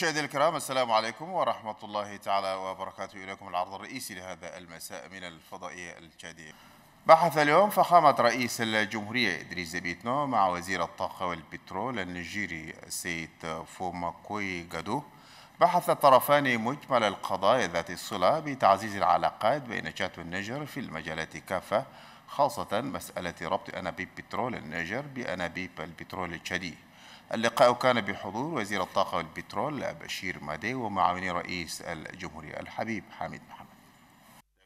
مشاهدينا الكرام السلام عليكم ورحمة الله تعالى وبركاته إليكم العرض الرئيسي لهذا المساء من الفضائية الجادية بحث اليوم فخامة رئيس الجمهورية إدريس بيتنو مع وزير الطاقة والبترول النيجيري السيد فوماكوي جادو بحث الطرفان مجمل القضايا ذات الصلة بتعزيز العلاقات بين شات والنيجر في المجالات كافة خاصة مسألة ربط أنابيب بترول النيجر بأنابيب البترول التشادي اللقاء كان بحضور وزير الطاقة والبترول بشير مادي ومعاون رئيس الجمهورية الحبيب حامد محمد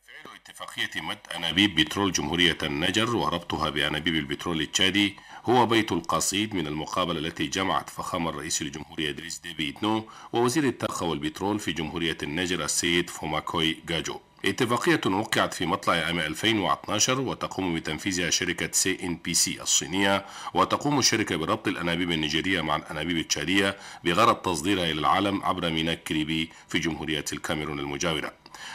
تفعيل اتفاقية مد أنابيب بترول جمهورية النجر وربطها بأنابيب البترول التشادي هو بيت القصيد من المقابلة التي جمعت فخامة الرئيس الجمهورية إدريس ديفيد نو ووزير الطاقة والبترول في جمهورية النجر السيد فوماكوي جاجو اتفاقية وقعت في مطلع عام 2012 وتقوم بتنفيذها شركة سي ان بي سي الصينية وتقوم الشركة بربط الأنابيب النيجيرية مع الأنابيب التشادية بغرض تصديرها إلى العالم عبر ميناء كريبي في جمهورية الكاميرون المجاورة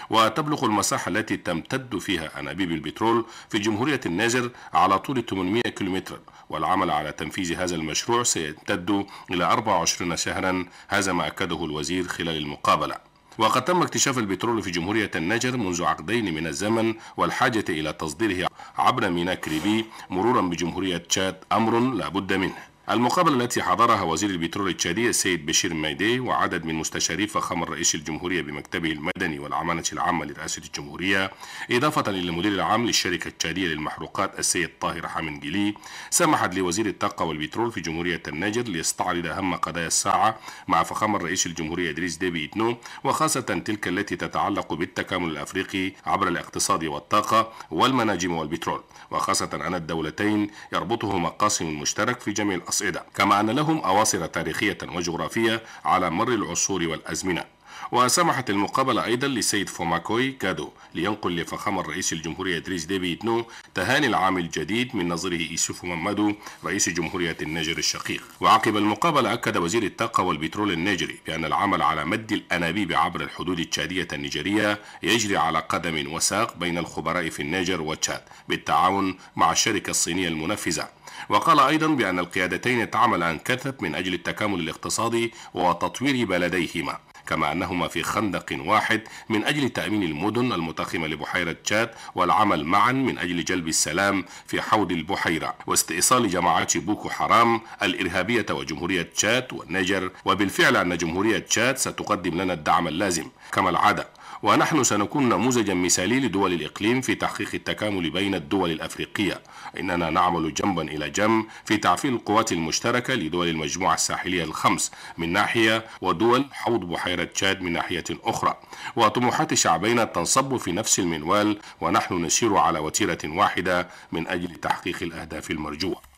وتبلغ المساحة التي تمتد فيها أنابيب البترول في جمهورية النيجر على طول 800 كيلومتر والعمل على تنفيذ هذا المشروع سيمتد إلى 24 شهرا هذا ما أكده الوزير خلال المقابلة وقد تم اكتشاف البترول في جمهورية النجر منذ عقدين من الزمن والحاجة إلى تصديره عبر ميناء كريبي مرورا بجمهورية تشاد أمر لا بد منه المقابلة التي حضرها وزير البترول التشادي السيد بشير مايدي وعدد من مستشاري فخام الرئيس الجمهورية بمكتبه المدني والعمانة العامة لرئاسة الجمهورية إضافة إلى المدير العام للشركة التشادية للمحروقات السيد طاهر حامنجلي سمحت لوزير الطاقة والبترول في جمهورية النيجر ليستعرض أهم قضايا الساعة مع فخام الرئيس الجمهورية إدريس ديبي إتنو وخاصة تلك التي تتعلق بالتكامل الأفريقي عبر الاقتصاد والطاقة والمناجم والبترول وخاصة أن الدولتين يربطهما قاسم مشترك في جميع الأصعدة كما أن لهم أواصر تاريخية وجغرافية على مر العصور والأزمنة وسمحت المقابلة أيضا لسيد فوماكوي كادو لينقل لفخامة الرئيس الجمهورية إدريس ديبي نو تهاني العام الجديد من نظره إيسوف ممدو رئيس جمهورية النيجر الشقيق وعقب المقابلة أكد وزير الطاقة والبترول النيجري بأن العمل على مد الأنابيب عبر الحدود التشادية النيجرية يجري على قدم وساق بين الخبراء في النيجر وتشاد بالتعاون مع الشركة الصينية المنفذة وقال أيضا بأن القيادتين تعملان كثب من أجل التكامل الاقتصادي وتطوير بلديهما كما أنهما في خندق واحد من أجل تأمين المدن المتخمة لبحيرة تشاد والعمل معا من أجل جلب السلام في حوض البحيرة واستئصال جماعات بوكو حرام الإرهابية وجمهورية تشاد والنيجر وبالفعل أن جمهورية تشاد ستقدم لنا الدعم اللازم كما العادة ونحن سنكون نموذجا مثالي لدول الإقليم في تحقيق التكامل بين الدول الأفريقية إننا نعمل جنبا إلى جنب في تعفيل القوات المشتركة لدول المجموعة الساحلية الخمس من ناحية ودول حوض بحيرة تشاد من ناحية أخرى وطموحات شعبينا تنصب في نفس المنوال ونحن نسير على وتيرة واحدة من أجل تحقيق الأهداف المرجوة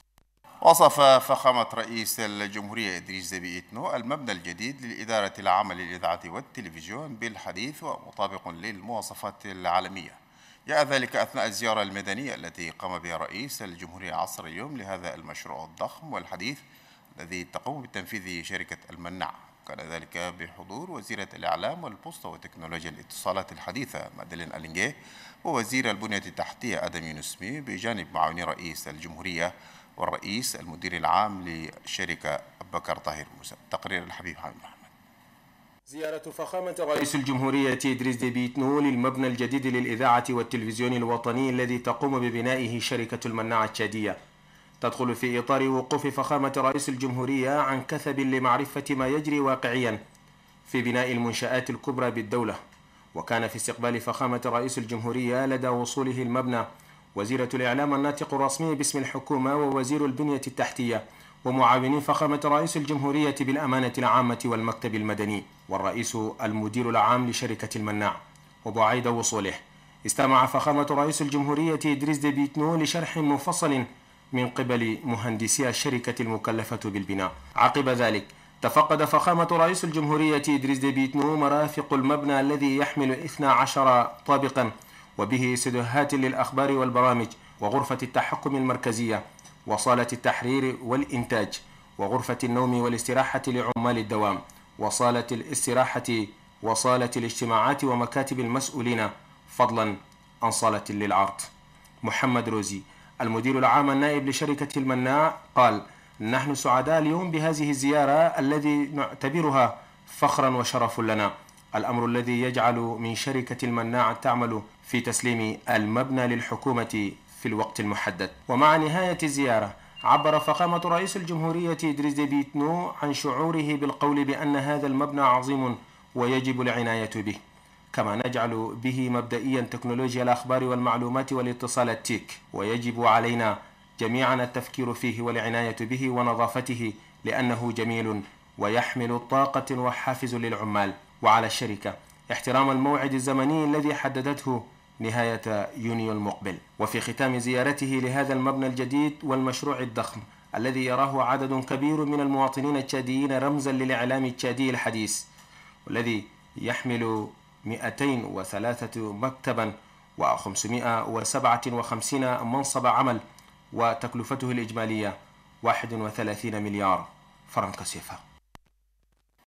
وصف فخامة رئيس الجمهورية إدريس زبي إتنو المبنى الجديد للإدارة العامة للإذاعة والتلفزيون بالحديث ومطابق للمواصفات العالمية جاء ذلك أثناء الزيارة المدنية التي قام بها رئيس الجمهورية عصر اليوم لهذا المشروع الضخم والحديث الذي تقوم بتنفيذه شركة المنع كان ذلك بحضور وزيرة الإعلام والبوسطة وتكنولوجيا الاتصالات الحديثة مادلين ألينجي ووزير البنية التحتية آدم يونسمي بجانب معاون رئيس الجمهورية والرئيس المدير العام للشركة بكر طاهر موسى تقرير الحبيب حامد محمد زيارة فخامة رئيس الجمهورية إدريس ديبيتنو للمبنى الجديد للإذاعة والتلفزيون الوطني الذي تقوم ببنائه شركة المناعة التشادية تدخل في إطار وقوف فخامة رئيس الجمهورية عن كثب لمعرفة ما يجري واقعيا في بناء المنشآت الكبرى بالدولة وكان في استقبال فخامة رئيس الجمهورية لدى وصوله المبنى وزيرة الإعلام الناطق الرسمي باسم الحكومة ووزير البنية التحتية ومعاوني فخامة رئيس الجمهورية بالأمانة العامة والمكتب المدني والرئيس المدير العام لشركة المناع وبعيد وصوله استمع فخامة رئيس الجمهورية إدريس ديبيتنو لشرح مفصل من قبل مهندسي الشركة المكلفة بالبناء عقب ذلك تفقد فخامة رئيس الجمهورية إدريس ديبيتنو مرافق المبنى الذي يحمل 12 طابقاً وبه سدهات للأخبار والبرامج وغرفة التحكم المركزية وصالة التحرير والإنتاج وغرفة النوم والاستراحة لعمال الدوام وصالة الاستراحة وصالة الاجتماعات ومكاتب المسؤولين فضلا عن صالة للعرض محمد روزي المدير العام النائب لشركة المناء قال نحن سعداء اليوم بهذه الزيارة الذي نعتبرها فخرا وشرف لنا الأمر الذي يجعل من شركة المناعة تعمل في تسليم المبنى للحكومة في الوقت المحدد ومع نهاية الزيارة عبر فخامة رئيس الجمهورية إدريس نو عن شعوره بالقول بأن هذا المبنى عظيم ويجب العناية به كما نجعل به مبدئيا تكنولوجيا الأخبار والمعلومات والاتصالات تيك ويجب علينا جميعا التفكير فيه والعناية به ونظافته لأنه جميل ويحمل طاقة وحافز للعمال وعلى الشركة احترام الموعد الزمني الذي حددته نهاية يونيو المقبل وفي ختام زيارته لهذا المبنى الجديد والمشروع الضخم الذي يراه عدد كبير من المواطنين التشاديين رمزا للإعلام التشادي الحديث والذي يحمل 203 مكتبا و557 منصب عمل وتكلفته الإجمالية 31 مليار فرنك سيفر